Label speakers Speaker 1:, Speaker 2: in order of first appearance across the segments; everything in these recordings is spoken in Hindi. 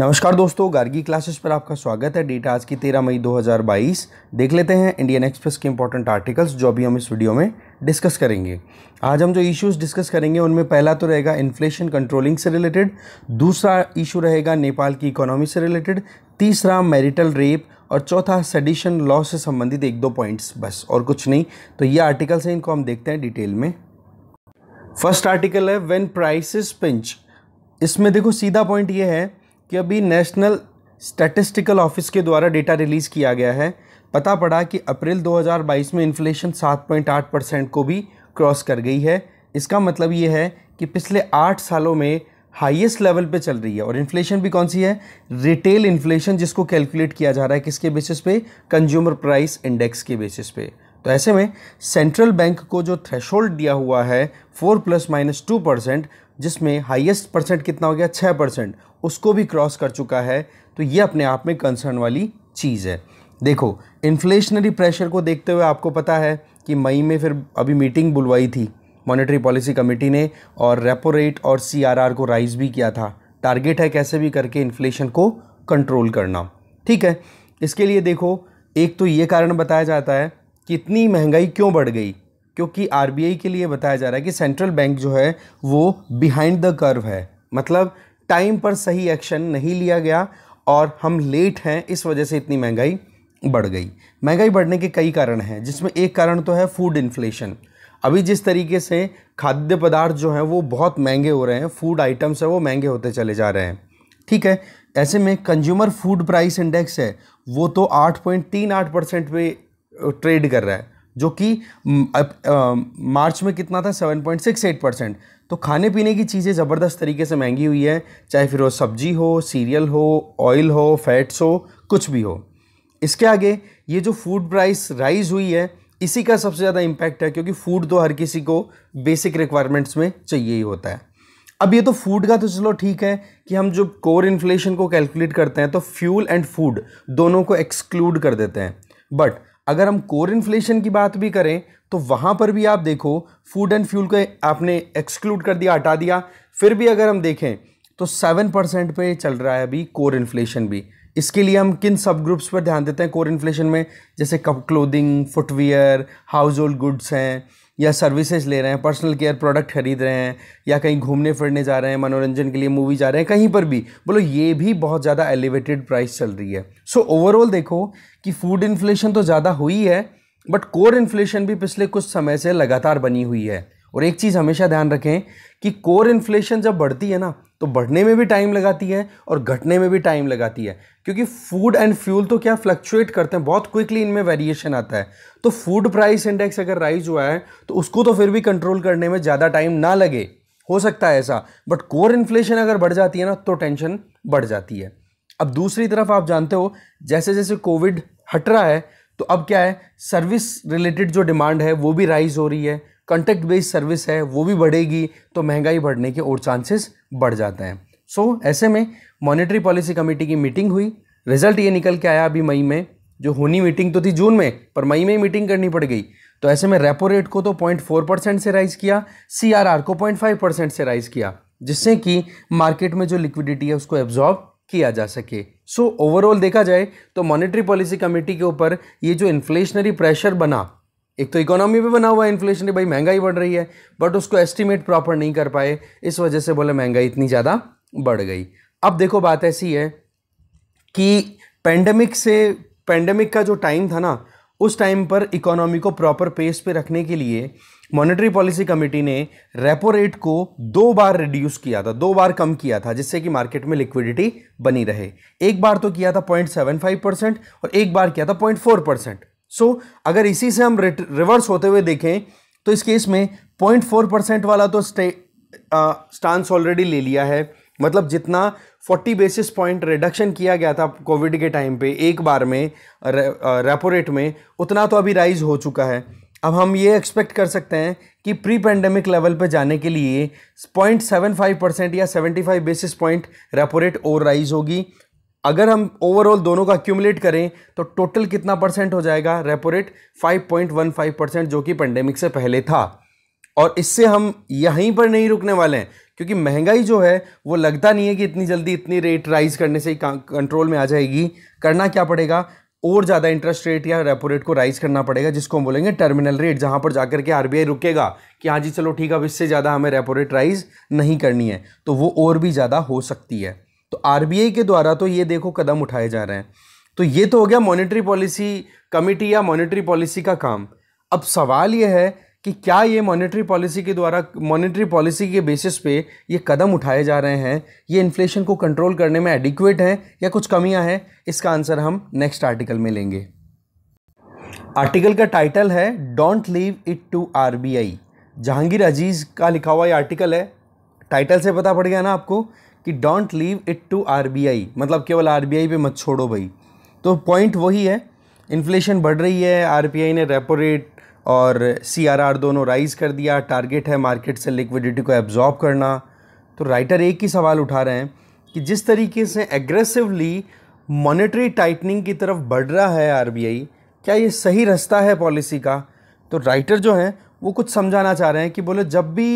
Speaker 1: नमस्कार दोस्तों गार्गी क्लासेस पर आपका स्वागत है डेट आज की 13 मई 2022 देख लेते हैं इंडियन एक्सप्रेस के इंपॉर्टेंट आर्टिकल्स जो अभी हम इस वीडियो में डिस्कस करेंगे आज हम जो इश्यूज डिस्कस करेंगे उनमें पहला तो रहेगा इन्फ्लेशन कंट्रोलिंग से रिलेटेड दूसरा इशू रहेगा नेपाल की इकोनॉमी से रिलेटेड तीसरा मैरिटल रेप और चौथा सेडिशन लॉ से संबंधित एक दो पॉइंट्स बस और कुछ नहीं तो ये आर्टिकल्स हैं इनको हम देखते हैं डिटेल में फर्स्ट आर्टिकल है वेन प्राइसिस पिंच इसमें देखो सीधा पॉइंट ये है कि अभी नेशनल स्टैटिस्टिकल ऑफिस के द्वारा डेटा रिलीज़ किया गया है पता पड़ा कि अप्रैल 2022 में इन्फ्लेशन 7.8 परसेंट को भी क्रॉस कर गई है इसका मतलब ये है कि पिछले आठ सालों में हाईएस्ट लेवल पे चल रही है और इन्फ्लेशन भी कौन सी है रिटेल इन्फ्लेशन जिसको कैलकुलेट किया जा रहा है किसके बेसिस पे कंज्यूमर प्राइस इंडेक्स के बेसिस पे तो ऐसे में सेंट्रल बैंक को जो थ्रेशोल्ड दिया हुआ है four plus minus two percent जिसमें हाईएस्ट परसेंट कितना हो गया छः परसेंट उसको भी क्रॉस कर चुका है तो ये अपने आप में कंसर्न वाली चीज़ है देखो इन्फ्लेशनरी प्रेशर को देखते हुए आपको पता है कि मई में फिर अभी मीटिंग बुलवाई थी मॉनेटरी पॉलिसी कमेटी ने और रेपो रेट और सी को राइज भी किया था टारगेट है कैसे भी करके इन्फ्लेशन को कंट्रोल करना ठीक है इसके लिए देखो एक तो ये कारण बताया जाता है कि इतनी महंगाई क्यों बढ़ गई क्योंकि आर के लिए बताया जा रहा है कि सेंट्रल बैंक जो है वो बिहाइंड द कर्व है मतलब टाइम पर सही एक्शन नहीं लिया गया और हम लेट हैं इस वजह से इतनी महंगाई बढ़ गई महंगाई बढ़ने के कई कारण हैं जिसमें एक कारण तो है फूड इन्फ्लेशन अभी जिस तरीके से खाद्य पदार्थ जो हैं वो बहुत महंगे हो रहे हैं फूड आइटम्स हैं वो महंगे होते चले जा रहे हैं ठीक है ऐसे में कंज्यूमर फूड प्राइस इंडेक्स है वो तो आठ पॉइंट तीन आठ परसेंट पे ट्रेड कर रहा है जो कि मार्च में कितना था 7.68 परसेंट तो खाने पीने की चीज़ें ज़बरदस्त तरीके से महंगी हुई है चाहे फिर वो सब्जी हो सीरियल हो ऑयल हो फैट्स हो कुछ भी हो इसके आगे ये जो फूड प्राइस राइज हुई है इसी का सबसे ज़्यादा इम्पैक्ट है क्योंकि फ़ूड तो हर किसी को बेसिक रिक्वायरमेंट्स में चाहिए ही होता है अब ये तो फूड का तो चलो ठीक है कि हम जो कोर इन्फ्लेशन को कैलकुलेट करते हैं तो फ्यूल एंड फूड दोनों को एक्सक्लूड कर देते हैं बट अगर हम कोर इन्फ्लेशन की बात भी करें तो वहाँ पर भी आप देखो फूड एंड फ्यूल को आपने एक्सक्लूड कर दिया हटा दिया फिर भी अगर हम देखें तो सेवन परसेंट पर चल रहा है अभी कोर इन्फ्लेशन भी इसके लिए हम किन सब ग्रुप्स पर ध्यान देते हैं कोर इन्फ्लेशन में जैसे cup clothing footwear household goods हैं या सर्विसेज ले रहे हैं पर्सनल केयर प्रोडक्ट खरीद रहे हैं या कहीं घूमने फिरने जा रहे हैं मनोरंजन के लिए मूवी जा रहे हैं कहीं पर भी बोलो ये भी बहुत ज़्यादा एलिवेटेड प्राइस चल रही है सो so, ओवरऑल देखो कि फूड इन्फ्लेशन तो ज़्यादा हुई है बट कोर इन्फ्लेशन भी पिछले कुछ समय से लगातार बनी हुई है और एक चीज़ हमेशा ध्यान रखें कि कोर इन्फ्लेशन जब बढ़ती है ना तो बढ़ने में भी टाइम लगाती है और घटने में भी टाइम लगाती है क्योंकि फूड एंड फ्यूल तो क्या फ्लक्चुएट करते हैं बहुत क्विकली इनमें वेरिएशन आता है तो फूड प्राइस इंडेक्स अगर राइज हुआ है तो उसको तो फिर भी कंट्रोल करने में ज़्यादा टाइम ना लगे हो सकता है ऐसा बट कोर इन्फ्लेशन अगर बढ़ जाती है ना तो टेंशन बढ़ जाती है अब दूसरी तरफ आप जानते हो जैसे जैसे कोविड हट रहा है तो अब क्या है सर्विस रिलेटेड जो डिमांड है वो भी राइज हो रही है कंटेक्ट बेस्ड सर्विस है वो भी बढ़ेगी तो महंगाई बढ़ने के और चांसेस बढ़ जाते हैं सो so, ऐसे में मॉनेटरी पॉलिसी कमेटी की मीटिंग हुई रिजल्ट ये निकल के आया अभी मई में जो होनी मीटिंग तो थी जून में पर मई में ही मीटिंग करनी पड़ गई तो ऐसे में रेपो रेट को तो पॉइंट फोर परसेंट से राइज़ किया सी आर आर को पॉइंट फाइव परसेंट से राइज़ किया जिससे कि मार्केट में जो लिक्विडिटी है उसको एब्जॉर्ब किया जा सके सो so, ओवरऑल देखा जाए तो मॉनेटरी पॉलिसी कमेटी के ऊपर ये जो इन्फ्लेशनरी प्रेशर बना एक तो इकोनॉमी पे बना हुआ है इन्फ्लेशन है भाई महंगाई बढ़ रही है बट उसको एस्टिमेट प्रॉपर नहीं कर पाए इस वजह से बोले महंगाई इतनी ज़्यादा बढ़ गई अब देखो बात ऐसी है कि पेंडेमिक से पेंडेमिक का जो टाइम था ना उस टाइम पर इकोनॉमी को प्रॉपर पेस पे रखने के लिए मॉनेटरी पॉलिसी कमेटी ने रेपो रेट को दो बार रिड्यूस किया था दो बार कम किया था जिससे कि मार्केट में लिक्विडिटी बनी रहे एक बार तो किया था 0.75 परसेंट और एक बार किया था 0.4 परसेंट सो so, अगर इसी से हम रिवर्स होते हुए देखें तो इस केस में पॉइंट फोर परसेंट वाला तो स्टांस ऑलरेडी ले लिया है मतलब जितना 40 बेसिस पॉइंट रिडक्शन किया गया था कोविड के टाइम पे एक बार में रेपो रेट में उतना तो अभी राइज हो चुका है अब हम ये एक्सपेक्ट कर सकते हैं कि प्री पेंडेमिक लेवल पे जाने के लिए पॉइंट सेवन फाइव परसेंट या seventy five basis point repo rate और राइज होगी अगर हम ओवरऑल दोनों का क्यूमुलेट करें तो टोटल कितना परसेंट हो जाएगा रेपो रेट 5.15 परसेंट जो कि पेंडेमिक से पहले था और इससे हम यहीं पर नहीं रुकने वाले हैं क्योंकि महंगाई जो है वो लगता नहीं है कि इतनी जल्दी इतनी रेट राइज करने से ही कंट्रोल में आ जाएगी करना क्या पड़ेगा और ज़्यादा इंटरेस्ट रेट या रेपो रेट को राइज करना पड़ेगा जिसको हम बोलेंगे टर्मिनल रेट जहाँ पर जाकर के आरबीआई रुकेगा कि हाँ जी चलो ठीक है अब इससे ज़्यादा हमें रेपो रेट राइज नहीं करनी है तो वो और भी ज़्यादा हो सकती है तो आरबीआई के द्वारा तो ये देखो कदम उठाए जा रहे हैं तो ये तो हो गया मॉनेटरी पॉलिसी कमेटी या मॉनेटरी पॉलिसी का काम अब सवाल ये है कि क्या ये मॉनेटरी पॉलिसी के द्वारा मॉनेटरी पॉलिसी के बेसिस पे ये कदम उठाए जा रहे हैं ये इन्फ्लेशन को कंट्रोल करने में एडिक्वेट हैं या कुछ कमियां हैं इसका आंसर हम नेक्स्ट आर्टिकल में लेंगे आर्टिकल का टाइटल है don't leave it to R Jahangir Aziz का लिखा हुआ ये आर्टिकल है टाइटल से पता पड़ गया ना आपको कि don't leave it to R मतलब केवल आरबीआई पे मत छोड़ो भाई तो पॉइंट वही है इन्फ्लेशन बढ़ रही है आर ने रेपो रेट और सी दोनों राइज कर दिया टारगेट है मार्केट से लिक्विडिटी को एब्जॉर्ब करना तो राइटर एक ही सवाल उठा रहे हैं कि जिस तरीके से एग्रेसिवली मॉनेटरी टाइटनिंग की तरफ बढ़ रहा है आर क्या ये सही रास्ता है पॉलिसी का तो राइटर जो हैं वो कुछ समझाना चाह रहे हैं कि बोले जब भी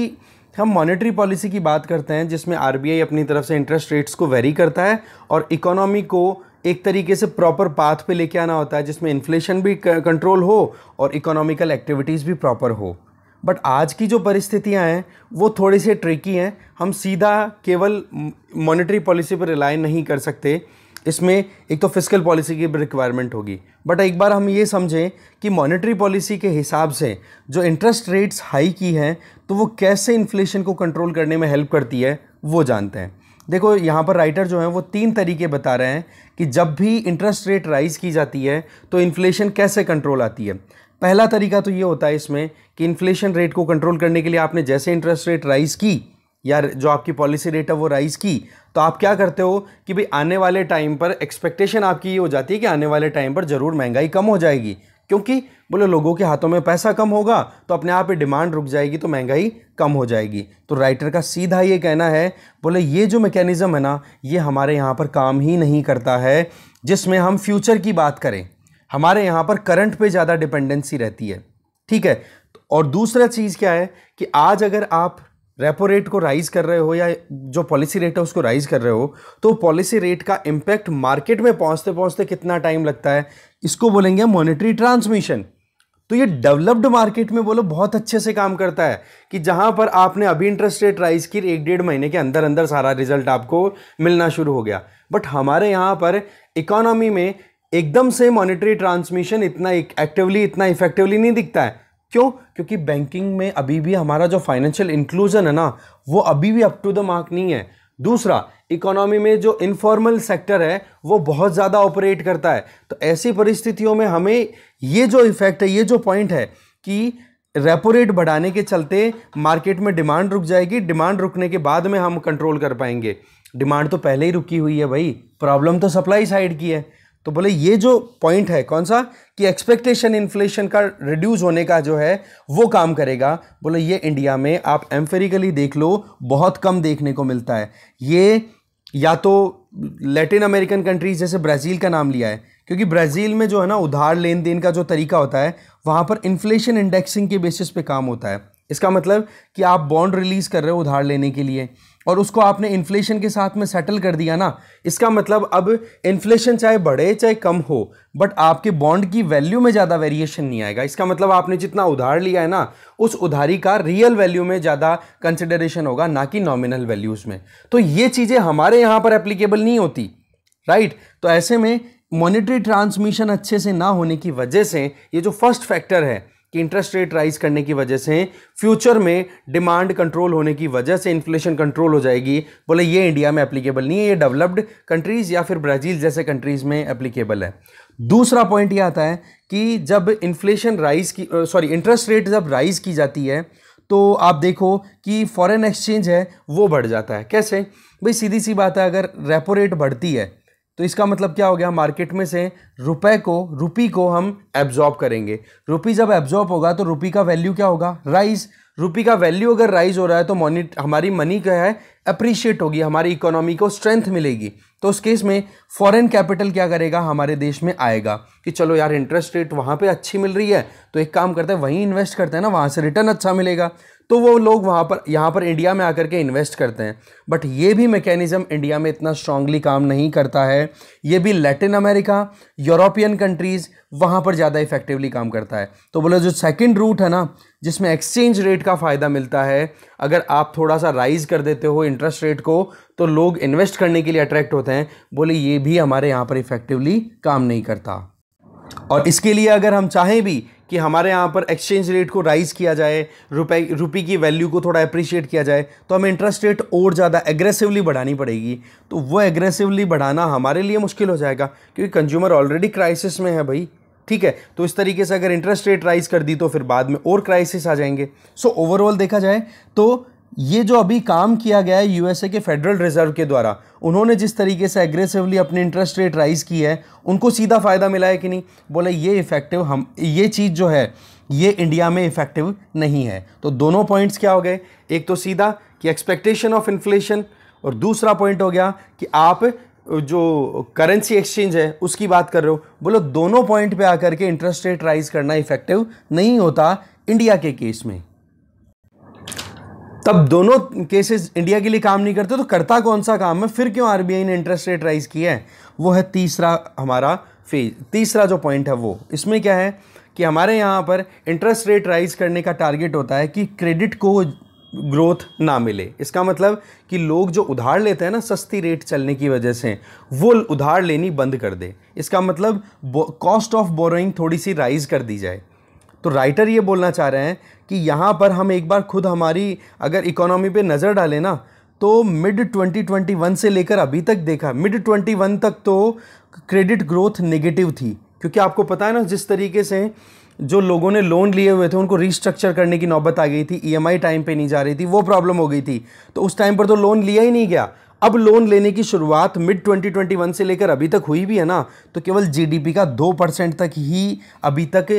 Speaker 1: हम मॉनेटरी पॉलिसी की बात करते हैं जिसमें आर अपनी तरफ से इंटरेस्ट रेट्स को वेरी करता है और इकोनॉमी को एक तरीके से प्रॉपर पाथ पे लेके आना होता है जिसमें इन्फ्लेशन भी कंट्रोल हो और इकोनॉमिकल एक्टिविटीज़ भी प्रॉपर हो बट आज की जो परिस्थितियाँ हैं वो थोड़ी सी ट्रिकी हैं हम सीधा केवल मॉनेटरी पॉलिसी पर रिलाई नहीं कर सकते इसमें एक तो फिजिकल पॉलिसी की रिक्वायरमेंट होगी बट एक बार हम ये समझें कि मॉनेटरी पॉलिसी के हिसाब से जो इंटरेस्ट रेट्स हाई की हैं तो वो कैसे इन्फ्लेशन को कंट्रोल करने में हेल्प करती है वो जानते हैं देखो यहाँ पर राइटर जो हैं वो तीन तरीके बता रहे हैं कि जब भी इंटरेस्ट रेट राइज की जाती है तो इन्फ्लेशन कैसे कंट्रोल आती है पहला तरीका तो ये होता है इसमें कि इन्फ्लेशन रेट को कंट्रोल करने के लिए आपने जैसे इंटरेस्ट रेट राइज़ की या जो आपकी पॉलिसी रेट है वो राइज़ की तो आप क्या करते हो कि भाई आने वाले टाइम पर एक्सपेक्टेशन आपकी ये हो जाती है कि आने वाले टाइम पर ज़रूर महंगाई कम हो जाएगी क्योंकि बोले लोगों के हाथों में पैसा कम होगा तो अपने आप ही डिमांड रुक जाएगी तो महंगाई कम हो जाएगी तो राइटर का सीधा ये कहना है बोले ये जो मैकेनिज़्म है ना ये हमारे यहाँ पर काम ही नहीं करता है जिसमें हम फ्यूचर की बात करें हमारे यहाँ पर करंट पे ज़्यादा डिपेंडेंसी रहती है ठीक है और दूसरा चीज़ क्या है कि आज अगर आप रेपो रेट को राइज कर रहे हो या जो पॉलिसी रेट है उसको राइज कर रहे हो तो पॉलिसी रेट का इम्पैक्ट मार्केट में पहुंचते पहुंचते कितना टाइम लगता है इसको बोलेंगे मॉनेटरी ट्रांसमिशन तो ये डेवलप्ड मार्केट में बोलो बहुत अच्छे से काम करता है कि जहाँ पर आपने अभी इंटरेस्ट रेट राइज की एक डेढ़ महीने के अंदर अंदर सारा रिजल्ट आपको मिलना शुरू हो गया बट हमारे यहाँ पर इकोनॉमी में एकदम से मॉनेटरी ट्रांसमिशन इतना एक्टिवली इतना इफेक्टिवली नहीं दिखता है क्यों क्योंकि बैंकिंग में अभी भी हमारा जो फाइनेंशियल इंक्लूजन है ना वो अभी भी अप टू द मार्क नहीं है दूसरा इकोनॉमी में जो इनफॉर्मल सेक्टर है वो बहुत ज़्यादा ऑपरेट करता है तो ऐसी परिस्थितियों में हमें ये जो इफेक्ट है ये जो पॉइंट है कि रेपो रेट बढ़ाने के चलते मार्केट में डिमांड रुक जाएगी डिमांड रुकने के बाद में हम कंट्रोल कर पाएंगे डिमांड तो पहले ही रुकी हुई है भाई प्रॉब्लम तो सप्लाई साइड की है तो बोले ये जो पॉइंट है कौन सा कि एक्सपेक्टेशन इन्फ्लेशन का रिड्यूस होने का जो है वो काम करेगा बोले ये इंडिया में आप एम्फेरिकली देख लो बहुत कम देखने को मिलता है ये या तो लैटिन अमेरिकन कंट्रीज जैसे ब्राज़ील का नाम लिया है क्योंकि ब्राज़ील में जो है ना उधार लेन देन का जो तरीका होता है वहाँ पर इन्फ्लेशन इंडेक्सिंग के बेसिस पे काम होता है इसका मतलब कि आप बॉन्ड रिलीज़ कर रहे हो उधार लेने के लिए और उसको आपने इन्फ्लेशन के साथ में सेटल कर दिया ना इसका मतलब अब इन्फ्लेशन चाहे बढ़े चाहे कम हो बट आपके बॉन्ड की वैल्यू में ज़्यादा वेरिएशन नहीं आएगा इसका मतलब आपने जितना उधार लिया है ना उस उधारी का रियल वैल्यू में ज़्यादा कंसिडरेशन होगा ना कि नॉमिनल वैल्यूज़ में तो ये चीज़ें हमारे यहाँ पर एप्लीकेबल नहीं होती राइट तो ऐसे में मॉनिटरी ट्रांसमिशन अच्छे से ना होने की वजह से ये जो फर्स्ट फैक्टर है कि इंटरेस्ट रेट राइज करने की वजह से फ्यूचर में डिमांड कंट्रोल होने की वजह से इन्फ्लेशन कंट्रोल हो जाएगी बोले ये इंडिया में एप्लीकेबल नहीं है ये डेवलप्ड कंट्रीज़ या फिर ब्राज़ील जैसे कंट्रीज़ में एप्लीकेबल है दूसरा पॉइंट ये आता है कि जब इन्फ्लेशन राइज की सॉरी इंटरेस्ट रेट जब राइज की जाती है तो आप देखो कि फॉरेन एक्सचेंज है वो बढ़ जाता है कैसे भाई सीधी सी बात है अगर रेपो रेट बढ़ती है तो इसका मतलब क्या हो गया मार्केट में से रुपए को रुपी को हम एब्जॉर्ब करेंगे रुपी जब एब्जॉर्ब होगा तो रुपी का वैल्यू क्या होगा राइज रुपी का वैल्यू अगर राइज हो रहा है तो मोनी हमारी मनी क्या है अप्रिशिएट होगी हमारी इकोनॉमी को स्ट्रेंथ मिलेगी तो उस केस में फॉरेन कैपिटल क्या करेगा हमारे देश में आएगा कि चलो यार इंटरेस्ट रेट वहाँ पे अच्छी मिल रही है तो एक काम करते हैं वहीं इन्वेस्ट करते हैं ना वहाँ से रिटर्न अच्छा मिलेगा तो वो लोग वहाँ पर यहाँ पर इंडिया में आकर के इन्वेस्ट करते हैं बट ये भी मैकेनिज़्म इंडिया में इतना स्ट्रांगली काम नहीं करता है ये भी लैटिन अमेरिका यूरोपियन कंट्रीज़ वहाँ पर ज़्यादा इफेक्टिवली काम करता है तो बोले जो सेकंड रूट है ना जिसमें एक्सचेंज रेट का फ़ायदा मिलता है अगर आप थोड़ा सा राइज़ कर देते हो इंटरेस्ट रेट को तो लोग इन्वेस्ट करने के लिए अट्रैक्ट होते हैं बोले ये भी हमारे यहाँ पर इफेक्टिवली काम नहीं करता और इसके लिए अगर हम चाहें भी कि हमारे यहाँ पर एक्सचेंज रेट को राइज़ किया जाए रुपए रुपये की वैल्यू को थोड़ा अप्रिशिएट किया जाए तो हमें इंटरेस्ट रेट और ज़्यादा एग्रेसिवली बढ़ानी पड़ेगी तो वो एग्रेसिवली बढ़ाना हमारे लिए मुश्किल हो जाएगा क्योंकि कंज्यूमर ऑलरेडी क्राइसिस में है भाई ठीक है तो इस तरीके से अगर इंटरेस्ट रेट राइज़ कर दी तो फिर बाद में और क्राइसिस आ जाएंगे सो so, ओवरऑल देखा जाए तो ये जो अभी काम किया गया है यूएसए के फेडरल रिजर्व के द्वारा उन्होंने जिस तरीके से एग्रेसिवली अपने इंटरेस्ट रेट राइज़ की है उनको सीधा फ़ायदा मिला है कि नहीं बोले ये इफ़ेक्टिव हम ये चीज़ जो है ये इंडिया में इफ़ेक्टिव नहीं है तो दोनों पॉइंट्स क्या हो गए एक तो सीधा कि एक्सपेक्टेशन ऑफ इन्फ्लेशन और दूसरा पॉइंट हो गया कि आप जो करेंसी एक्सचेंज है उसकी बात कर रहे हो बोलो दोनों पॉइंट पे आकर के इंटरेस्ट रेट राइज़ करना इफ़ेक्टिव नहीं होता इंडिया के केस में तब दोनों केसेस इंडिया के लिए काम नहीं करते तो करता कौन सा काम है फिर क्यों आरबीआई ने इंटरेस्ट रेट राइज किया है वो है तीसरा हमारा फेज तीसरा जो पॉइंट है वो इसमें क्या है कि हमारे यहाँ पर इंटरेस्ट रेट राइज करने का टारगेट होता है कि क्रेडिट को ग्रोथ ना मिले इसका मतलब कि लोग जो उधार लेते हैं ना सस्ती रेट चलने की वजह से वो उधार लेनी बंद कर दे इसका मतलब कॉस्ट ऑफ बोरोइंग थोड़ी सी राइज कर दी जाए तो राइटर ये बोलना चाह रहे हैं कि यहाँ पर हम एक बार खुद हमारी अगर इकोनॉमी पे नज़र डालें ना तो मिड 2021 से लेकर अभी तक देखा मिड 21 तक तो क्रेडिट ग्रोथ नेगेटिव थी क्योंकि आपको पता है ना जिस तरीके से जो लोगों ने लोन लिए हुए थे उनको रिस्ट्रक्चर करने की नौबत आ गई थी ई टाइम पर नहीं जा रही थी वो प्रॉब्लम हो गई थी तो उस टाइम पर तो लोन लिया ही नहीं गया अब लोन लेने की शुरुआत मिड 2021 से लेकर अभी तक हुई भी है ना तो केवल जीडीपी का दो परसेंट तक ही अभी तक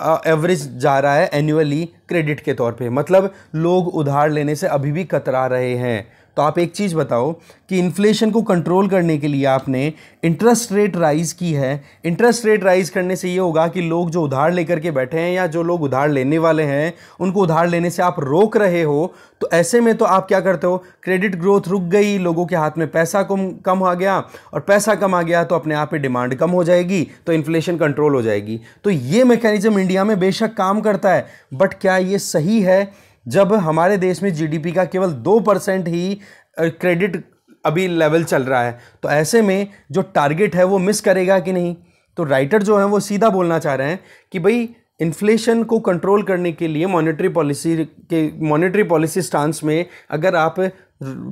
Speaker 1: एवरेज जा रहा है एनुअली क्रेडिट के तौर पे मतलब लोग उधार लेने से अभी भी कतरा रहे हैं तो आप एक चीज़ बताओ कि इन्फ्लेशन को कंट्रोल करने के लिए आपने इंटरेस्ट रेट राइज़ की है इंटरेस्ट रेट राइज़ करने से ये होगा कि लोग जो उधार लेकर के बैठे हैं या जो लोग उधार लेने वाले हैं उनको उधार लेने से आप रोक रहे हो तो ऐसे में तो आप क्या करते हो क्रेडिट ग्रोथ रुक गई लोगों के हाथ में पैसा कम कम आ गया और पैसा कम आ गया तो अपने आप ही डिमांड कम हो जाएगी तो इन्फ्लेशन कंट्रोल हो जाएगी तो ये मैकेनिज्म इंडिया में बेशक काम करता है बट क्या ये सही है जब हमारे देश में जीडीपी का केवल दो परसेंट ही क्रेडिट अभी लेवल चल रहा है तो ऐसे में जो टारगेट है वो मिस करेगा कि नहीं तो राइटर जो हैं वो सीधा बोलना चाह रहे हैं कि भाई इन्फ्लेशन को कंट्रोल करने के लिए मॉनेटरी पॉलिसी के मॉनेटरी पॉलिसी स्टांस में अगर आप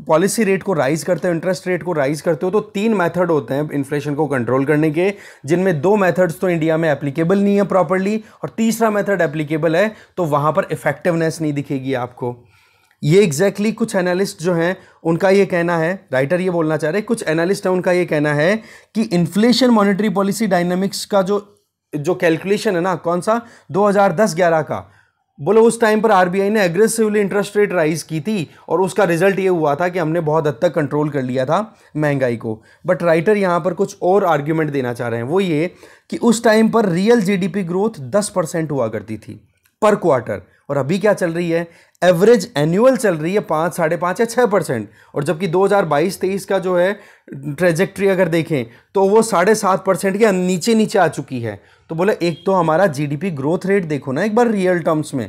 Speaker 1: पॉलिसी रेट को राइज करते हो इंटरेस्ट रेट को राइज करते हो तो तीन मेथड होते हैं इन्फ्लेशन को कंट्रोल करने के जिनमें दो मेथड्स तो इंडिया में एप्लीकेबल नहीं है प्रॉपरली और तीसरा मेथड एप्लीकेबल है तो वहाँ पर इफेक्टिवनेस नहीं दिखेगी आपको ये एग्जैक्टली exactly कुछ एनालिस्ट जो हैं उनका ये कहना है राइटर ये बोलना चाह रहे कुछ एनालिस्ट हैं उनका ये कहना है कि इन्फ्लेशन मॉनेटरी पॉलिसी डायनामिक्स का जो जो कैलकुलेशन है ना कौन सा 2010-11 का बोलो उस टाइम पर आरबीआई ने एग्रेसिवली इंटरेस्ट रेट राइज की थी और उसका रिजल्ट ये हुआ था कि हमने बहुत हद तक कंट्रोल कर लिया था महंगाई को बट राइटर यहाँ पर कुछ और आर्ग्यूमेंट देना चाह रहे हैं वो ये कि उस टाइम पर रियल जीडीपी ग्रोथ 10 परसेंट हुआ करती थी पर क्वार्टर और अभी क्या चल रही है एवरेज एनुअल चल रही है पाँच साढ़े पाँच या छः परसेंट और जबकि 2022-23 का जो है ट्रेजेक्ट्री अगर देखें तो वो साढ़े सात परसेंट के नीचे नीचे आ चुकी है तो बोला एक तो हमारा जीडीपी ग्रोथ रेट देखो ना एक बार रियल टर्म्स में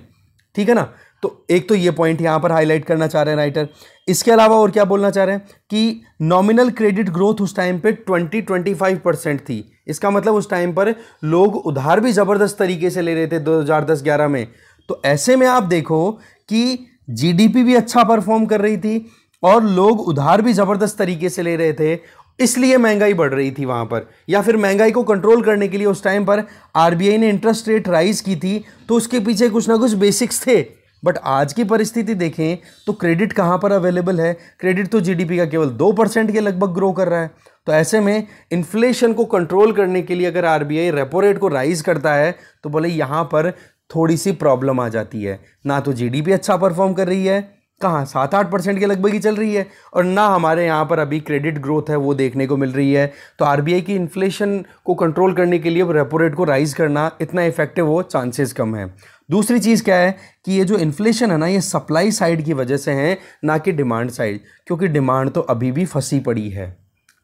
Speaker 1: ठीक है ना तो एक तो ये पॉइंट यहाँ पर हाईलाइट करना चाह रहे हैं राइटर इसके अलावा और क्या बोलना चाह रहे हैं कि नॉमिनल क्रेडिट ग्रोथ उस टाइम पे 20 25 परसेंट थी इसका मतलब उस टाइम पर लोग उधार भी ज़बरदस्त तरीके से ले रहे थे 2010-11 में तो ऐसे में आप देखो कि जीडीपी भी अच्छा परफॉर्म कर रही थी और लोग उधार भी ज़बरदस्त तरीके से ले रहे थे इसलिए महंगाई बढ़ रही थी वहां पर या फिर महंगाई को कंट्रोल करने के लिए उस टाइम पर आरबीआई ने इंटरेस्ट रेट राइज की थी तो उसके पीछे कुछ ना कुछ बेसिक्स थे बट आज की परिस्थिति देखें तो क्रेडिट कहाँ पर अवेलेबल है क्रेडिट तो जीडीपी का केवल दो परसेंट के लगभग ग्रो कर रहा है तो ऐसे में इन्फ्लेशन को कंट्रोल करने के लिए अगर आरबीआई रेपो रेट को राइज करता है तो बोले यहाँ पर थोड़ी सी प्रॉब्लम आ जाती है ना तो जीडीपी अच्छा परफॉर्म कर रही है कहाँ सात आठ परसेंट के लगभग ही चल रही है और ना हमारे यहाँ पर अभी क्रेडिट ग्रोथ है वो देखने को मिल रही है तो आरबीआई की इन्फ्लेशन को कंट्रोल करने के लिए रेपो रेट को राइज़ करना इतना इफेक्टिव हो चांसेस कम है दूसरी चीज़ क्या है कि ये जो इन्फ्लेशन है ना ये सप्लाई साइड की वजह से है ना कि डिमांड साइड क्योंकि डिमांड तो अभी भी फंसी पड़ी है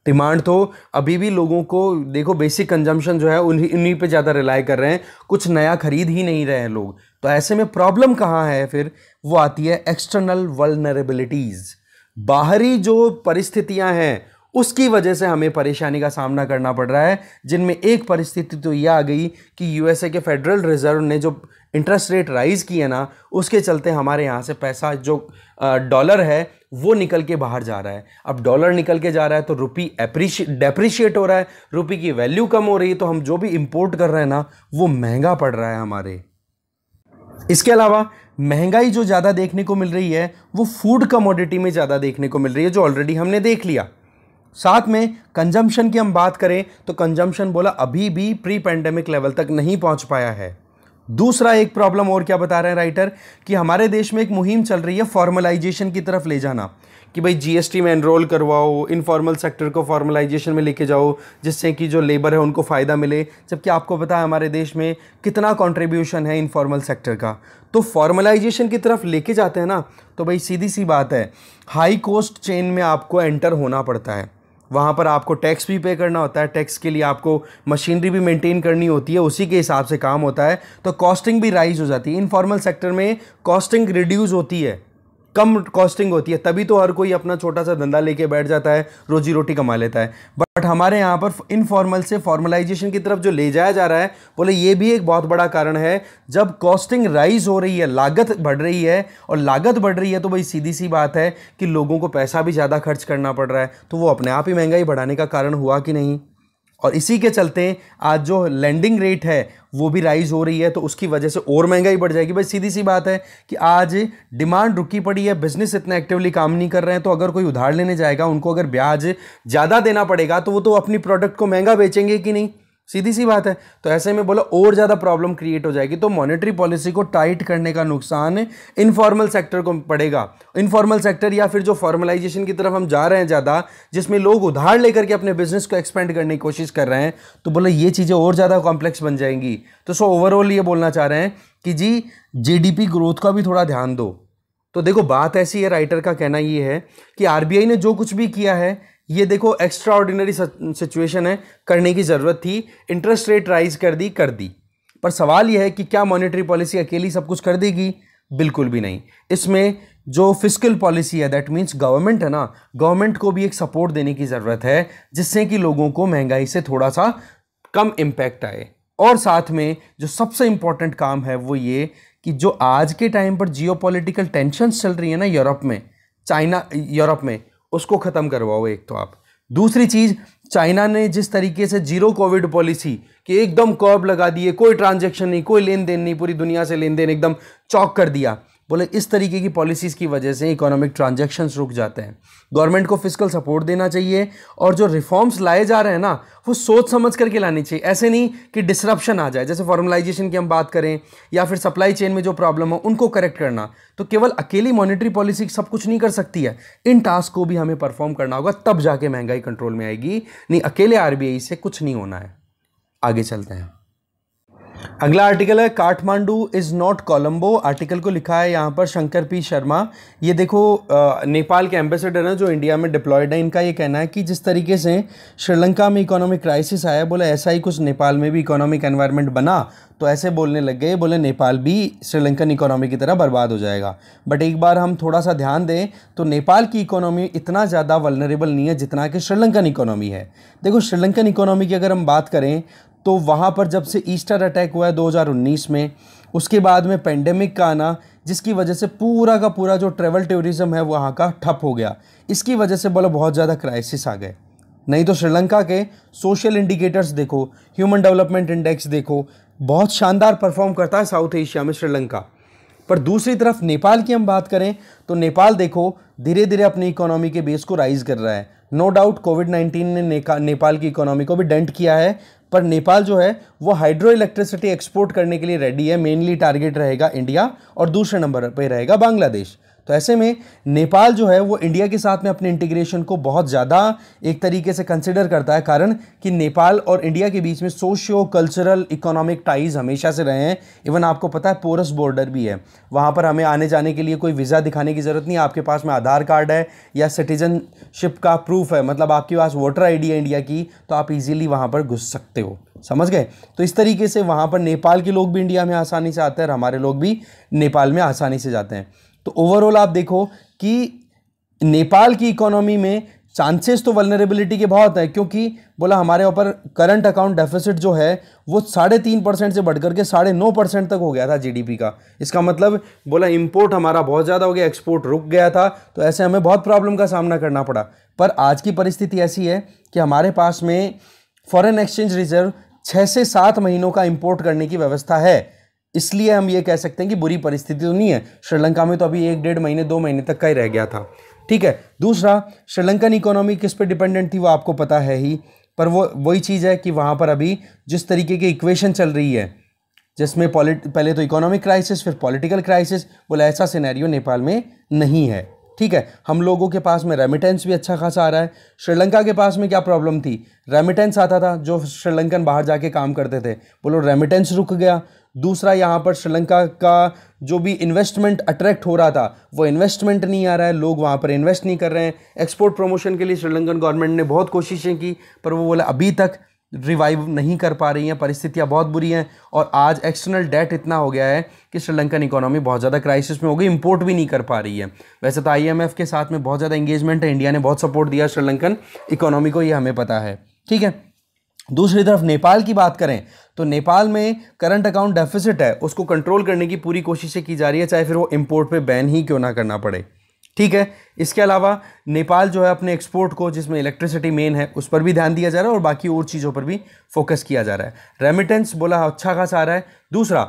Speaker 1: डिमांड तो अभी भी लोगों को देखो बेसिक कंजम्पशन जो है उन्हीं उन्हीं पे ज़्यादा रिलाई कर रहे हैं कुछ नया खरीद ही नहीं रहे हैं लोग तो ऐसे में प्रॉब्लम कहाँ है फिर वो आती है एक्सटर्नल वलनरेबिलिटीज़ बाहरी जो परिस्थितियाँ हैं उसकी वजह से हमें परेशानी का सामना करना पड़ रहा है जिनमें एक परिस्थिति तो यह आ गई कि यूएसए के फेडरल रिज़र्व ने जो इंटरेस्ट रेट राइज़ किया ना उसके चलते हमारे यहाँ से पैसा जो डॉलर है वो निकल के बाहर जा रहा है अब डॉलर निकल के जा रहा है तो रुपी डेप्रिशिएट हो रहा है रुपी की वैल्यू कम हो रही है तो हम जो भी इम्पोर्ट कर रहे हैं ना वो महंगा पड़ रहा है हमारे इसके अलावा महंगाई जो ज़्यादा देखने को मिल रही है वो फूड कमोडिटी में ज़्यादा देखने को मिल रही है जो ऑलरेडी हमने देख लिया साथ में कंजम्पशन की हम बात करें तो कंजम्पशन बोला अभी भी प्री पेंडेमिक लेवल तक नहीं पहुंच पाया है दूसरा एक प्रॉब्लम और क्या बता रहे हैं राइटर कि हमारे देश में एक मुहिम चल रही है फॉर्मलाइजेशन की तरफ ले जाना कि भाई जीएसटी में एनरोल करवाओ इनफॉर्मल सेक्टर को फॉर्मलाइजेशन में लेके जाओ जिससे कि जो लेबर है उनको फ़ायदा मिले जबकि आपको पता है हमारे देश में कितना कंट्रीब्यूशन है इनफॉर्मल सेक्टर का तो फॉर्मलाइजेशन की तरफ लेके जाते हैं ना तो भाई सीधी सी बात है हाई कॉस्ट चेन में आपको एंटर होना पड़ता है वहाँ पर आपको टैक्स भी पे करना होता है टैक्स के लिए आपको मशीनरी भी मेंटेन करनी होती है उसी के हिसाब से काम होता है तो कॉस्टिंग भी राइज हो जाती है इनफॉर्मल सेक्टर में कॉस्टिंग रिड्यूज़ होती है कम कॉस्टिंग होती है तभी तो हर कोई अपना छोटा सा धंधा लेके बैठ जाता है रोजी रोटी कमा लेता है बट हमारे यहाँ पर इनफॉर्मल से फॉर्मलाइजेशन की तरफ जो ले जाया जा रहा है बोले ये भी एक बहुत बड़ा कारण है जब कॉस्टिंग राइज हो रही है लागत बढ़ रही है और लागत बढ़ रही है तो भाई सीधी सी बात है कि लोगों को पैसा भी ज़्यादा खर्च करना पड़ रहा है तो वो अपने आप ही महंगाई बढ़ाने का कारण हुआ कि नहीं और इसी के चलते आज जो लैंडिंग रेट है वो भी राइज हो रही है तो उसकी वजह से और महंगाई बढ़ जाएगी भाई सीधी सी बात है कि आज डिमांड रुकी पड़ी है बिजनेस इतना एक्टिवली काम नहीं कर रहे हैं तो अगर कोई उधार लेने जाएगा उनको अगर ब्याज ज़्यादा देना पड़ेगा तो वो तो अपनी प्रोडक्ट को महंगा बेचेंगे कि नहीं सीधी सी बात है तो ऐसे में बोला और ज़्यादा प्रॉब्लम क्रिएट हो जाएगी तो मॉनेटरी पॉलिसी को टाइट करने का नुकसान इनफॉर्मल सेक्टर को पड़ेगा इनफॉर्मल सेक्टर या फिर जो फॉर्मलाइजेशन की तरफ हम जा रहे हैं ज़्यादा जिसमें लोग उधार लेकर के अपने बिजनेस को एक्सपेंड करने की कोशिश कर रहे हैं तो बोला ये चीज़ें और ज़्यादा कॉम्प्लेक्स बन जाएंगी तो सो ओवरऑल ये बोलना चाह रहे हैं कि जी जीडीपी ग्रोथ का भी थोड़ा ध्यान दो तो देखो बात ऐसी है राइटर का कहना ये है कि आरबीआई ने जो कुछ भी किया है ये देखो एक्स्ट्रा ऑर्डिनरी सिचुएशन है करने की ज़रूरत थी इंटरेस्ट रेट राइज कर दी कर दी पर सवाल यह है कि क्या मॉनेटरी पॉलिसी अकेली सब कुछ कर देगी बिल्कुल भी नहीं इसमें जो फिजिकल पॉलिसी है दैट मीन्स गवर्नमेंट है ना गवर्नमेंट को भी एक सपोर्ट देने की ज़रूरत है जिससे कि लोगों को महंगाई से थोड़ा सा कम इम्पैक्ट आए और साथ में जो सबसे इम्पॉर्टेंट काम है वो ये कि जो आज के टाइम पर जियो टेंशंस चल रही है ना यूरोप में चाइना यूरोप में उसको ख़त्म करवाओ एक तो आप दूसरी चीज़ चाइना ने जिस तरीके से जीरो कोविड पॉलिसी कि एकदम कर्ब लगा दिए कोई ट्रांजैक्शन नहीं कोई लेन देन नहीं पूरी दुनिया से लेन देन एकदम चौक कर दिया बोले इस तरीके की पॉलिसीज़ की वजह से इकोनॉमिक ट्रांजैक्शंस रुक जाते हैं गवर्नमेंट को फिजिकल सपोर्ट देना चाहिए और जो रिफॉर्म्स लाए जा रहे हैं ना वो सोच समझ करके लानी चाहिए ऐसे नहीं कि डिसरप्शन आ जाए जैसे फॉर्मलाइजेशन की हम बात करें या फिर सप्लाई चेन में जो प्रॉब्लम हो उनको करेक्ट करना तो केवल अकेली मॉनिटरी पॉलिसी सब कुछ नहीं कर सकती है इन टास्क को भी हमें परफॉर्म करना होगा तब जाके महंगाई कंट्रोल में आएगी नहीं अकेले आर से कुछ नहीं होना है आगे चलते हैं अगला आर्टिकल है Kathmandu is not Colombo article को लिखा है यहाँ पर शंकर पी शर्मा ये देखो नेपाल के एम्बेसडर हैं जो इंडिया में डिप्लॉयड है इनका ये कहना है कि जिस तरीके से श्रीलंका में इकोनॉमिक क्राइसिस आया बोला ऐसा ही कुछ नेपाल में भी इकोनॉमिक एनवायरनमेंट बना तो ऐसे बोलने लग गए बोले नेपाल भी श्रीलंकन इकोनॉमी की तरह बर्बाद हो जाएगा बट एक बार हम थोड़ा सा ध्यान दें तो नेपाल की इकोनॉमी इतना ज़्यादा वलनरेबल नहीं है जितना कि श्रीलंकन इकोनॉमी है देखो श्रीलंकन इकोनॉमी की अगर हम बात करें तो वहाँ पर जब से ईस्टर अटैक हुआ है 2019 में उसके बाद में पेंडेमिक का आना जिसकी वजह से पूरा का पूरा जो ट्रेवल टूरिज़्म है वहाँ का ठप हो गया इसकी वजह से बोलो बहुत ज़्यादा क्राइसिस आ गए नहीं तो श्रीलंका के सोशल इंडिकेटर्स देखो ह्यूमन डेवलपमेंट इंडेक्स देखो बहुत शानदार परफॉर्म करता है साउथ एशिया में श्रीलंका पर दूसरी तरफ नेपाल की हम बात करें तो नेपाल देखो धीरे धीरे अपनी इकोनॉमी के बेस को राइज कर रहा है नो डाउट कोविड नाइन्टीन ने नेपाल की इकोनॉमी को भी डेंट किया है पर नेपाल जो है वो हाइड्रो इलेक्ट्रिसिटी एक्सपोर्ट करने के लिए रेडी है मेनली टारगेट रहेगा इंडिया और दूसरे नंबर पर रहेगा बांग्लादेश तो ऐसे में नेपाल जो है वो इंडिया के साथ में अपने इंटीग्रेशन को बहुत ज़्यादा एक तरीके से कंसिडर करता है कारण कि नेपाल और इंडिया के बीच में सोशियो कल्चरल इकोनॉमिक टाइज हमेशा से रहे हैं इवन आपको पता है पोरस बॉर्डर भी है वहाँ पर हमें आने जाने के लिए कोई वीज़ा दिखाने की ज़रूरत नहीं आपके पास में आधार कार्ड है या सिटीजनशिप का प्रूफ है मतलब आपके पास वोटर आई है इंडिया की तो आप ईजिली वहाँ पर घुस सकते हो समझ गए तो इस तरीके से वहाँ पर नेपाल के लोग भी इंडिया में आसानी से आते हैं और हमारे लोग भी नेपाल में आसानी से जाते हैं तो ओवरऑल आप देखो कि नेपाल की इकोनॉमी में चांसेस तो वलनरेबिलिटी के बहुत है क्योंकि बोला हमारे ऊपर करंट अकाउंट डेफिसिट जो है वो साढ़े तीन परसेंट से बढ़कर के साढ़े नौ परसेंट तक हो गया था जीडीपी का इसका मतलब बोला इंपोर्ट हमारा बहुत ज़्यादा हो गया एक्सपोर्ट रुक गया था तो ऐसे हमें बहुत प्रॉब्लम का सामना करना पड़ा पर आज की परिस्थिति ऐसी है कि हमारे पास में फॉरेन एक्सचेंज रिजर्व छः से सात महीनों का इम्पोर्ट करने की व्यवस्था है इसलिए हम ये कह सकते हैं कि बुरी परिस्थिति तो नहीं है श्रीलंका में तो अभी एक डेढ़ महीने दो महीने तक का ही रह गया था ठीक है दूसरा श्रीलंकन इकोनॉमी किस पर डिपेंडेंट थी वो आपको पता है ही पर वो वही चीज़ है कि वहाँ पर अभी जिस तरीके की इक्वेशन चल रही है जिसमें पॉलिट पहले तो इकोनॉमिक क्राइसिस फिर पॉलिटिकल क्राइसिस बोला ऐसा सिनेरियो नेपाल में नहीं है ठीक है हम लोगों के पास में रेमिटेंस भी अच्छा खासा आ रहा है श्रीलंका के पास में क्या प्रॉब्लम थी रेमिटेंस आता था जो श्रीलंकन बाहर जाके काम करते थे बोलो रेमिटेंस रुक गया दूसरा यहाँ पर श्रीलंका का जो भी इन्वेस्टमेंट अट्रैक्ट हो रहा था वो इन्वेस्टमेंट नहीं आ रहा है लोग वहाँ पर इन्वेस्ट नहीं कर रहे हैं एक्सपोर्ट प्रमोशन के लिए श्रीलंकन गवर्नमेंट ने बहुत कोशिशें की पर वो बोले अभी तक रिवाइव नहीं कर पा रही हैं परिस्थितियाँ बहुत बुरी हैं और आज एक्सटर्नल डेट इतना हो गया है कि श्रीलंकन इकोनॉमी बहुत ज़्यादा क्राइसिस में हो गई इंपोर्ट भी नहीं कर पा रही है वैसे तो आईएमएफ के साथ में बहुत ज़्यादा इंगेजमेंट है इंडिया ने बहुत सपोर्ट दिया श्रीलंकन इकोनॉमी को ये हमें पता है ठीक है दूसरी तरफ नेपाल की बात करें तो नेपाल में करंट अकाउंट डेफिसिट है उसको कंट्रोल करने की पूरी कोशिशें की जा रही है चाहे फिर वो इम्पोर्ट पे बैन ही क्यों ना करना पड़े ठीक है इसके अलावा नेपाल जो है अपने एक्सपोर्ट को जिसमें इलेक्ट्रिसिटी मेन है उस पर भी ध्यान दिया जा रहा है और बाकी और चीज़ों पर भी फोकस किया जा रहा है रेमिटेंस बोला अच्छा खासा आ रहा है दूसरा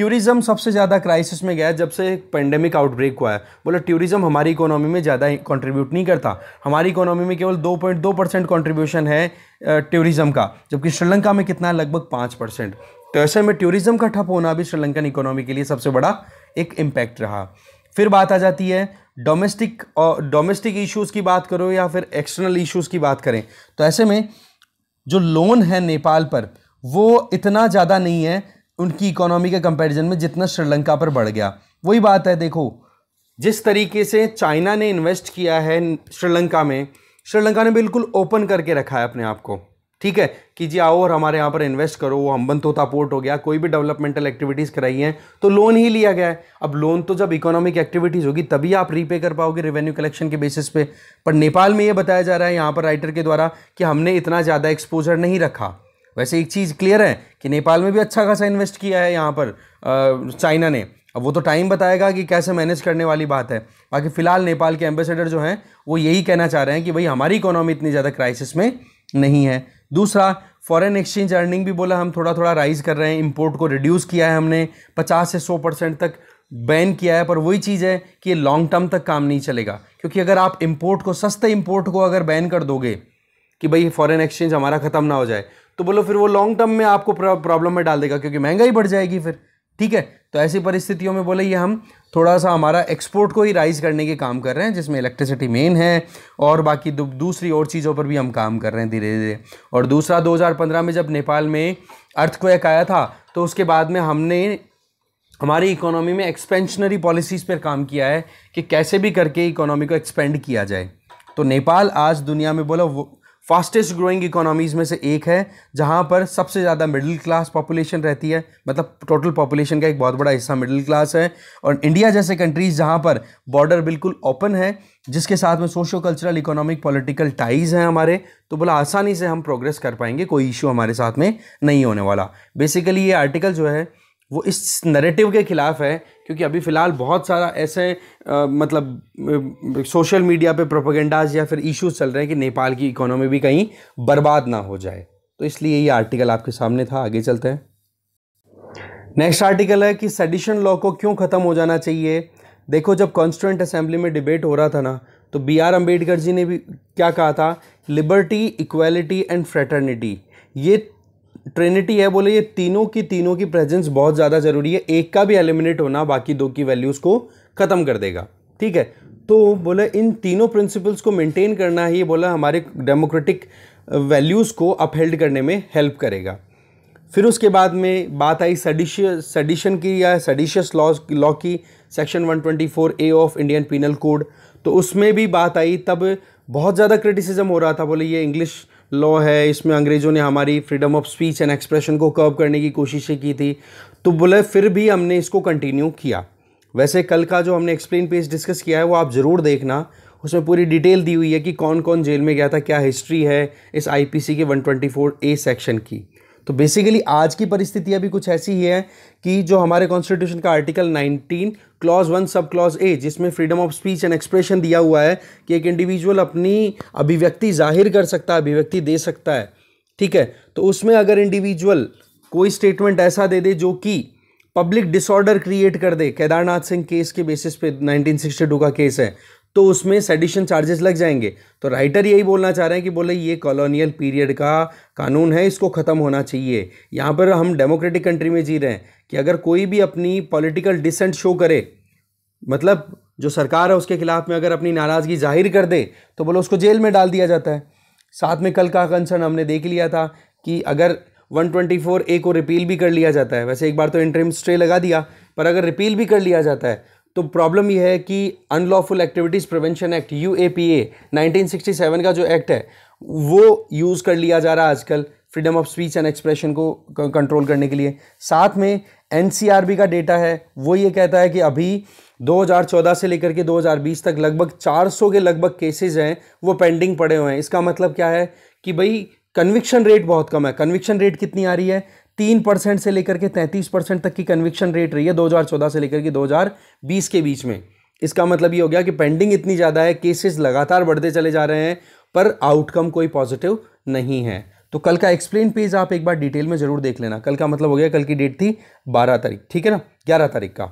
Speaker 1: टूरिज़्म सबसे ज़्यादा क्राइसिस में गया जब से पेंडेमिक आउटब्रेक हुआ है बोले टूरिज़्म हमारी इकोनॉमी में ज़्यादा कंट्रीब्यूट नहीं करता हमारी इकोनॉमी में केवल दो पॉइंट दो परसेंट कॉन्ट्रीब्यूशन है टूरिज़्म का जबकि श्रीलंका में कितना है लगभग पाँच परसेंट तो ऐसे में टूरिज़्म का ठप होना भी श्रीलंकन इकोनॉमी के लिए सबसे बड़ा एक इम्पैक्ट रहा फिर बात आ जाती है डोमेस्टिक और डोमेस्टिक इश्यूज़ की बात करो या फिर एक्सटर्नल इश्यूज़ की बात करें तो ऐसे में जो लोन है नेपाल पर वो इतना ज़्यादा नहीं है उनकी इकोनॉमी के कंपैरिजन में जितना श्रीलंका पर बढ़ गया वही बात है देखो जिस तरीके से चाइना ने इन्वेस्ट किया है श्रीलंका में श्रीलंका ने बिल्कुल ओपन करके रखा है अपने आप को ठीक है कि जी आओ और हमारे यहाँ पर इन्वेस्ट करो वो हम्बन तोता पोर्ट हो गया कोई भी डेवलपमेंटल एक्टिविटीज़ कराई हैं तो लोन ही लिया गया है अब लोन तो जब इकोनॉमिक एक्टिविटीज़ होगी तभी आप रीपे कर पाओगे रेवेन्यू कलेक्शन के बेसिस पे पर नेपाल में ये बताया जा रहा है यहाँ पर राइटर के द्वारा कि हमने इतना ज़्यादा एक्सपोजर नहीं रखा वैसे एक चीज़ क्लियर है कि नेपाल में भी अच्छा खासा इन्वेस्ट किया है यहाँ पर चाइना ने अब वो तो टाइम बताएगा कि कैसे मैनेज करने वाली बात है बाकी फ़िलहाल नेपाल के एम्बेसडर जो हैं वो यही कहना चाह रहे हैं कि भाई हमारी इकोनॉमी इतनी ज़्यादा क्राइसिस में नहीं है दूसरा फॉरेन एक्सचेंज अर्निंग भी बोला हम थोड़ा थोड़ा राइज़ कर रहे हैं इम्पोर्ट को रिड्यूस किया है हमने पचास से सौ परसेंट तक बैन किया है पर वही चीज़ है कि ये लॉन्ग टर्म तक काम नहीं चलेगा क्योंकि अगर आप इम्पोर्ट को सस्ते इम्पोर्ट को अगर बैन कर दोगे कि भाई फॉरेन एक्सचेंज हमारा ख़त्म ना हो जाए तो बोलो फिर वो लॉन्ग टर्म में आपको प्रॉब्लम में डाल देगा क्योंकि महंगाई बढ़ जाएगी फिर ठीक है तो ऐसी परिस्थितियों में बोले ये हम थोड़ा सा हमारा एक्सपोर्ट को ही राइज करने के काम कर रहे हैं जिसमें इलेक्ट्रिसिटी मेन है और बाकी दूसरी और चीज़ों पर भी हम काम कर रहे हैं धीरे धीरे और दूसरा 2015 में जब नेपाल में अर्थ एक आया था तो उसके बाद में हमने हमारी इकोनॉमी में एक्सपेंशनरी पॉलिसीज़ पर काम किया है कि कैसे भी करके इकोनॉमी को एक्सपेंड किया जाए तो नेपाल आज दुनिया में बोला फास्टेस्ट ग्रोइंग इकोनॉमीज़ में से एक है जहाँ पर सबसे ज़्यादा मिडिल क्लास पॉपुलेशन रहती है मतलब टोटल पॉपुलेशन का एक बहुत बड़ा हिस्सा मिडिल क्लास है और इंडिया जैसे कंट्रीज़ जहाँ पर बॉर्डर बिल्कुल ओपन है जिसके साथ में socio cultural economic political ties हैं हमारे तो बोला आसानी से हम प्रोग्रेस कर पाएंगे कोई इशू हमारे साथ में नहीं होने वाला बेसिकली ये आर्टिकल जो है वो इस नरेटिव के ख़िलाफ़ है क्योंकि अभी फ़िलहाल बहुत सारा ऐसे आ, मतलब सोशल मीडिया पे प्रोपोगेंडाज या फिर इश्यूज चल रहे हैं कि नेपाल की इकोनॉमी भी कहीं बर्बाद ना हो जाए तो इसलिए ये आर्टिकल आपके सामने था आगे चलते हैं नेक्स्ट आर्टिकल है कि सडिशन लॉ को क्यों ख़त्म हो जाना चाहिए देखो जब कॉन्स्टिट्यूंट असेंबली में डिबेट हो रहा था ना तो बी आर अम्बेडकर जी ने भी क्या कहा था लिबर्टी इक्वालिटी एंड फ्रेटर्निटी ये ट्रिनिटी है बोले ये तीनों की तीनों की प्रेजेंस बहुत ज़्यादा ज़रूरी है एक का भी एलिमिनेट होना बाकी दो की वैल्यूज़ को ख़त्म कर देगा ठीक है तो बोले इन तीनों प्रिंसिपल्स को मेंटेन करना ही बोला हमारे डेमोक्रेटिक वैल्यूज़ को अपहेल्ड करने में हेल्प करेगा फिर उसके बाद में बात आई सडिश सडिशन की या सडिशियस लॉ लॉ की section 124 A of Indian penal code तो उसमें भी बात आई तब बहुत ज़्यादा क्रिटिसिज्म हो रहा था बोले ये इंग्लिश लॉ है इसमें अंग्रेज़ों ने हमारी freedom of speech and expression को कर्व करने की कोशिशें की थी तो बोले फिर भी हमने इसको कंटिन्यू किया वैसे कल का जो हमने एक्सप्लेन पेज डिस्कस किया है वो आप ज़रूर देखना उसमें पूरी डिटेल दी हुई है कि कौन कौन जेल में गया था क्या हिस्ट्री है इस आईपीसी के 124 ए सेक्शन की तो बेसिकली आज की परिस्थितियाँ भी कुछ ऐसी ही है कि जो हमारे कॉन्स्टिट्यूशन का article 19 clause one sub clause A जिसमें freedom of speech and expression दिया हुआ है कि एक इंडिविजुअल अपनी अभिव्यक्ति जाहिर कर सकता है अभिव्यक्ति दे सकता है ठीक है तो उसमें अगर इंडिविजुअल कोई स्टेटमेंट ऐसा दे दे जो कि पब्लिक डिसऑर्डर क्रिएट कर दे केदारनाथ सिंह केस के बेसिस पे 1962 का केस है तो उसमें सेडिशन चार्जेस लग जाएंगे तो राइटर यही बोलना चाह रहे हैं कि बोले ये कॉलोनियल पीरियड का कानून है इसको ख़त्म होना चाहिए यहाँ पर हम डेमोक्रेटिक कंट्री में जी रहे हैं कि अगर कोई भी अपनी पॉलिटिकल डिसेंट शो करे मतलब जो सरकार है उसके खिलाफ में अगर अपनी नाराज़गी जाहिर कर दे तो बोलो उसको जेल में डाल दिया जाता है साथ में कल का कंसर्न हमने देख लिया था कि अगर 124 ए को रिपील भी कर लिया जाता है वैसे एक बार तो इंटरिम स्टे लगा दिया पर अगर रिपील भी कर लिया जाता है तो प्रॉब्लम यह है कि unlawful activities prevention act U A P A nineteen sixty seven का जो एक्ट है वो यूज़ कर लिया जा रहा है आजकल freedom of speech and expression को कंट्रोल करने के लिए साथ में एन का डेटा है वो ये कहता है कि अभी 2014 से लेकर के 2020 तक लगभग 400 के लगभग केसेस हैं वो पेंडिंग पड़े हुए हैं इसका मतलब क्या है कि भाई कन्विक्शन रेट बहुत कम है कन्विक्शन रेट कितनी आ रही है तीन परसेंट से लेकर के तैंतीस परसेंट तक की कन्विक्शन रेट रही है दो हज़ार चौदह से लेकर के दो हजार बीस के बीच में इसका मतलब ये हो गया कि पेंडिंग इतनी ज़्यादा है केसेस लगातार बढ़ते चले जा रहे हैं पर आउटकम कोई पॉजिटिव नहीं है तो कल का एक्सप्लेन पेज आप एक बार डिटेल में ज़रूर देख लेना कल का मतलब हो गया कल की डेट थी बारह तारीख ठीक है ना ग्यारह तारीख का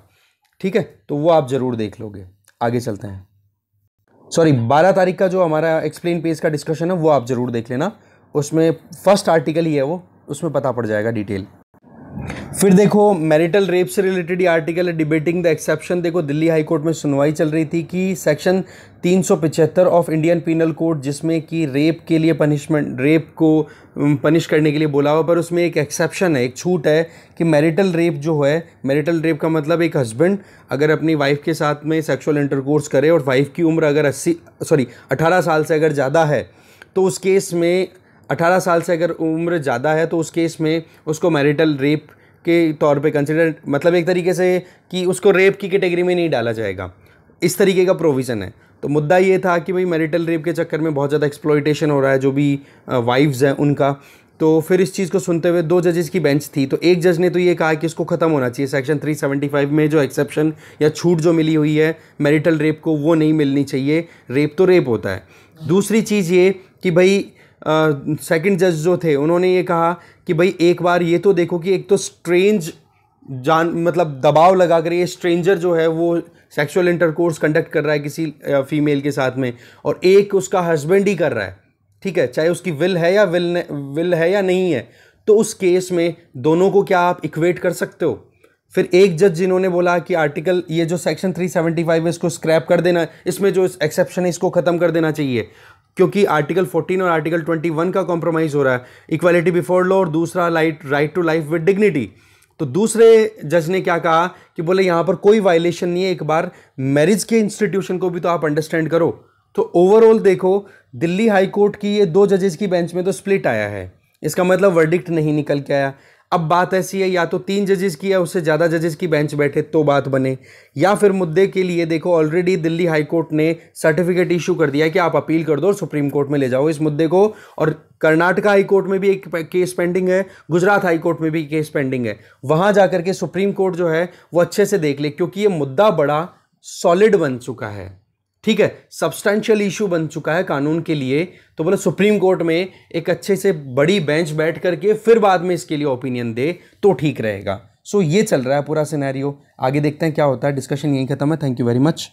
Speaker 1: ठीक है तो वो आप ज़रूर देख लोगे आगे चलते हैं सॉरी बारह तारीख का जो हमारा एक्सप्लेन पेज का डिस्कशन है वो आप ज़रूर देख लेना उसमें फर्स्ट आर्टिकल ही है वो उसमें पता पड़ जाएगा डिटेल फिर देखो मैरिटल रेप से रिलेटेड ये आर्टिकल है डिबेटिंग द एक्सेप्शन देखो दिल्ली हाई कोर्ट में सुनवाई चल रही थी कि section 375 of Indian penal code जिसमें कि रेप के लिए पनिशमेंट रेप को पनिश करने के लिए बोला हुआ पर उसमें एक एक्सेप्शन है एक छूट है कि मैरिटल रेप जो है मैरिटल रेप का मतलब एक हस्बैंड अगर अपनी वाइफ के साथ में सेक्शुअल इंटरकोर्स करे और वाइफ की उम्र अगर अस्सी सॉरी अठारह साल से अगर ज़्यादा है तो उस केस में 18 साल से अगर उम्र ज़्यादा है तो उस केस में उसको मैरिटल रेप के तौर पे कंसिडर मतलब एक तरीके से कि उसको रेप की कैटेगरी में नहीं डाला जाएगा इस तरीके का प्रोविज़न है तो मुद्दा ये था कि भाई मैरिटल रेप के चक्कर में बहुत ज़्यादा एक्सप्लोइटेशन हो रहा है जो भी वाइफ्स हैं उनका तो फिर इस चीज़ को सुनते हुए दो जजेस की बेंच थी तो एक जज ने तो ये कहा कि इसको ख़त्म होना चाहिए सेक्शन 375 में जो एक्सेप्शन या छूट जो मिली हुई है मैरिटल रेप को वो नहीं मिलनी चाहिए रेप तो रेप होता है दूसरी चीज़ ये कि भाई सेकंड जज जो थे उन्होंने ये कहा कि भाई एक बार ये तो देखो कि एक तो स्ट्रेंज जान मतलब दबाव लगा कर ये स्ट्रेंजर जो है वो सेक्सुअल इंटरकोर्स कंडक्ट कर रहा है किसी फीमेल के साथ में और एक उसका हस्बैंड ही कर रहा है ठीक है चाहे उसकी विल है या विल विल है या नहीं है तो उस केस में दोनों को क्या आप इक्वेट कर सकते हो फिर एक जज जिन्होंने बोला कि आर्टिकल ये जो सेक्शन 375 है इसको स्क्रैप कर देना इसमें जो एक्सेप्शन है इसको ख़त्म कर देना चाहिए क्योंकि आर्टिकल 14 और आर्टिकल 21 का कॉम्प्रोमाइज़ हो रहा है इक्वालिटी बिफोर लॉ और दूसरा light right to life with dignity तो दूसरे जज ने क्या कहा कि बोले यहाँ पर कोई वायलेशन नहीं है एक बार मैरिज के इंस्टीट्यूशन को भी तो आप अंडरस्टैंड करो तो ओवरऑल देखो दिल्ली हाई कोर्ट की ये दो जजेज की बेंच में तो स्प्लिट आया है इसका मतलब वर्डिक्ट नहीं निकल के आया अब बात ऐसी है या तो तीन जजेस की या उससे ज़्यादा जजेस की बेंच बैठे तो बात बने या फिर मुद्दे के लिए देखो ऑलरेडी दिल्ली हाईकोर्ट ने सर्टिफिकेट इशू कर दिया कि आप अपील कर दो और सुप्रीम कोर्ट में ले जाओ इस मुद्दे को और कर्नाटका हाईकोर्ट में भी एक केस पेंडिंग है गुजरात हाईकोर्ट में भी केस पेंडिंग है वहाँ जा के सुप्रीम कोर्ट जो है वो अच्छे से देख ले क्योंकि ये मुद्दा बड़ा सॉलिड बन चुका है ठीक है सब्सटैंशियल इशू बन चुका है कानून के लिए तो बोले सुप्रीम कोर्ट में एक अच्छे से बड़ी बेंच बैठ करके फिर बाद में इसके लिए ओपिनियन दे तो ठीक रहेगा सो so, ये चल रहा है पूरा सिनेरियो आगे देखते हैं क्या होता है डिस्कशन यहीं खत्म है थैंक यू वेरी मच